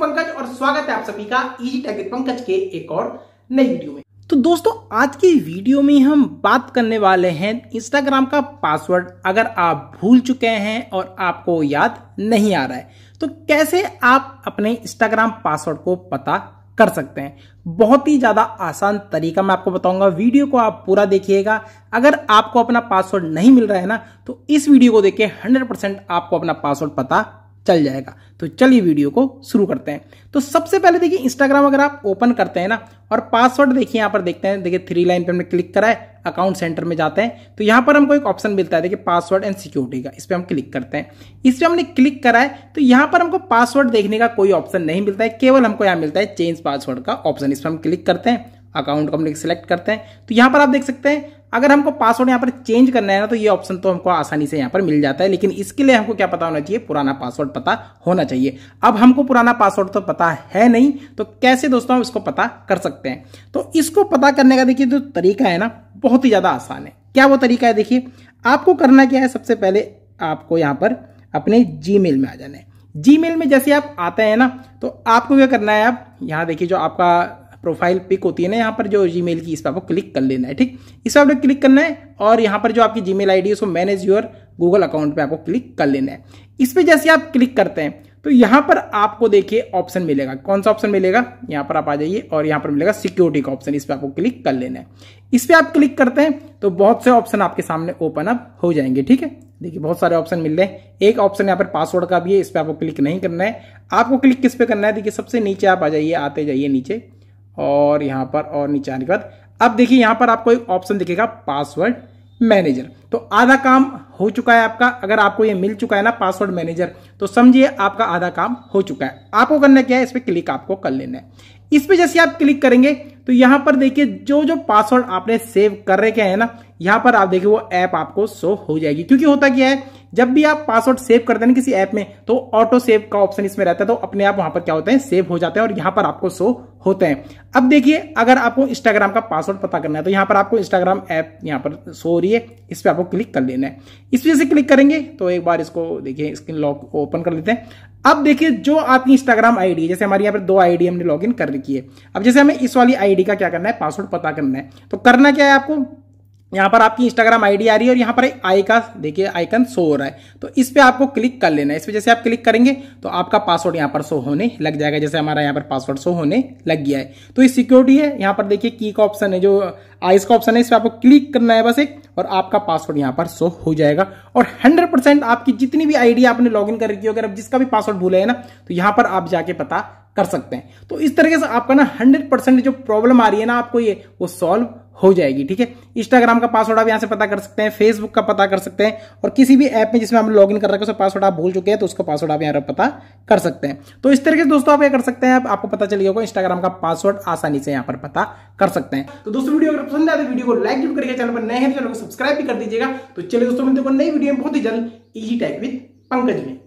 हूं पंकज और स्वागत है आप सभी का इजी टेक पंकज के एक और नई वीडियो में तो दोस्तों आज की वीडियो में हम बात करने वाले हैं इंस्टाग्राम का पासवर्ड अगर आप भूल चुके हैं और आपको याद नहीं आ रहा है तो कैसे आप अपने इंस्टाग्राम पासवर्ड को पता कर सकते हैं बहुत ही ज्यादा आसान तरीका मैं आपको बताऊंगा वीडियो को आप पूरा देखिएगा अगर आपको अपना पासवर्ड नहीं मिल रहा है ना तो इस वीडियो को देखिए 100% आपको अपना पासवर्ड पता चल जाएगा तो चलिए वीडियो को शुरू करते हैं तो सबसे पहले देखिए इंस्टाग्राम अगर आप ओपन करते हैं ना और पासवर्ड देखिए यहाँ पर देखते हैं देखिए थ्री लाइन पे हमने क्लिक करा है अकाउंट सेंटर में जाते हैं तो यहाँ पर हमको एक ऑप्शन मिलता है देखिए पासवर्ड एंड सिक्योरिटी का इस पर हम क्लिक करते हैं इस पर हमने क्लिक करा है तो यहाँ पर हमको पासवर्ड देखने का कोई ऑप्शन नहीं मिलता है केवल हमको यहाँ मिलता है चेंज पासवर्ड का ऑप्शन इस पर हम क्लिक करते हैं अकाउंट को हम सिलेक्ट करते हैं तो यहाँ पर आप देख सकते हैं अगर हमको पासवर्ड यहाँ पर चेंज करना है ना तो ये ऑप्शन तो हमको आसानी से यहाँ पर मिल जाता है लेकिन इसके लिए हमको क्या पता होना चाहिए पुराना पासवर्ड पता होना चाहिए अब हमको पुराना पासवर्ड तो पता है नहीं तो कैसे दोस्तों हम इसको पता कर सकते हैं तो इसको पता करने का देखिए जो तो तरीका है ना बहुत ही ज़्यादा आसान है क्या वो तरीका है देखिए आपको करना क्या है सबसे पहले आपको यहाँ पर अपने जी में आ जाना है जी में जैसे आप आते हैं ना तो आपको क्या करना है आप यहाँ देखिए जो आपका प्रोफाइल पिक होती है ना यहाँ पर जो जीमेल की इस पर आपको क्लिक कर लेना है ठीक इस पर आपको क्लिक करना है और यहाँ पर जो आपकी जीमेल डी है उसको मैनेज योर गूगल अकाउंट पे आपको क्लिक कर लेना है इस पर जैसे आप क्लिक करते हैं तो यहाँ पर आपको देखिए ऑप्शन मिलेगा कौन सा ऑप्शन मिलेगा यहाँ पर आप आ जाइए और यहाँ पर मिलेगा सिक्योरिटी का ऑप्शन इस पर आपको क्लिक कर लेना है इस पर आप क्लिक करते हैं तो बहुत से ऑप्शन आपके सामने ओपन अप हो जाएंगे ठीक है देखिए बहुत सारे ऑप्शन मिल रहे हैं एक ऑप्शन यहाँ पर पासवर्ड का भी है इस पर आपको क्लिक नहीं करना है आपको क्लिक किस पे करना है देखिए सबसे नीचे आप आ जाइए आते जाइए नीचे और यहाँ पर और नीचे आने के बाद अब देखिए यहाँ पर आपको एक ऑप्शन दिखेगा पासवर्ड मैनेजर तो आधा काम हो चुका है आपका अगर आपको ये मिल चुका है ना पासवर्ड मैनेजर तो समझिए आपका आधा काम हो चुका है आपको करना क्या है इस पर क्लिक आपको कर लेना है इस पर जैसे आप क्लिक करेंगे तो यहां पर देखिए जो जो पासवर्ड आपने सेव कर रखे हैं ना यहां पर आप देखिए वो ऐप आपको शो हो जाएगी क्योंकि होता क्या है जब भी आप पासवर्ड सेव करते हैं किसी ऐप में तो ऑटो सेव का ऑप्शन इसमें रहता है तो अपने आप वहां पर क्या होते हैं सेव हो जाते हैं और यहां पर आपको शो होते हैं अब देखिए अगर आपको इंस्टाग्राम का पासवर्ड पता करना है तो यहां पर आपको इंस्टाग्राम ऐप यहां पर शो हो रही है इस पर आपको क्लिक कर लेना है इस वजह से क्लिक करेंगे तो एक बार इसको देखिए स्क्रीन लॉक ओपन कर लेते हैं अब देखिए जो आपकी इंस्टाग्राम आईडी है जैसे हमारे यहाँ पर दो आईडी हमने लॉगिन कर रखी है अब जैसे हमें इस वाली आईडी का क्या करना है पासवर्ड पता करना है तो करना क्या है आपको यहाँ पर आपकी इंस्टाग्राम आईडी आ रही है और यहाँ पर आई का देखिए आइकन शो हो रहा है तो इस पर आपको क्लिक कर लेना है इस पर जैसे आप क्लिक करेंगे तो आपका पासवर्ड यहाँ पर शो होने लग जाएगा जैसे हमारा यहाँ पर पासवर्ड शो होने लग गया है तो ये सिक्योरिटी है यहाँ पर देखिए की का ऑप्शन है जो आइस का ऑप्शन है इस पर आपको क्लिक करना है बस एक और आपका पासवर्ड यहाँ पर शो हो जाएगा और हंड्रेड आपकी जितनी भी आईडी आपने इन कर रखी हो अगर आप जिसका भी पासवर्ड भूले है ना तो यहाँ पर आप जाके पता कर सकते हैं तो इस तरीके से आपका ना 100% जो प्रॉब्लम आ रही है ना आपको ये वो सॉल्व हो जाएगी ठीक है इंस्टाग्राम का पासवर्ड आप यहाँ से पता कर सकते हैं फेसबुक का पता कर सकते हैं और किसी भी ऐप में जिसमें हम इन कर रखे उसका पासवर्ड आप भूल चुके हैं तो उसका पासवर्ड आप यहाँ पर पता कर सकते हैं तो इस तरीके से दोस्तों आप ये कर सकते हैं आपको पता चलिए होगा इंस्टाग्राम का पासवर्ड आसानी से यहाँ पर पता कर सकते हैं तो दोस्तों वीडियो अगर पसंद आए तो वीडियो को लाइक जरूर करिएगा चैनल पर नए हैं तो चैनल को सब्सक्राइब भी कर दीजिएगा तो चलिए दोस्तों मिलते हैं नई वीडियो में बहुत ही जल्द इजी टाइप विद पंकज में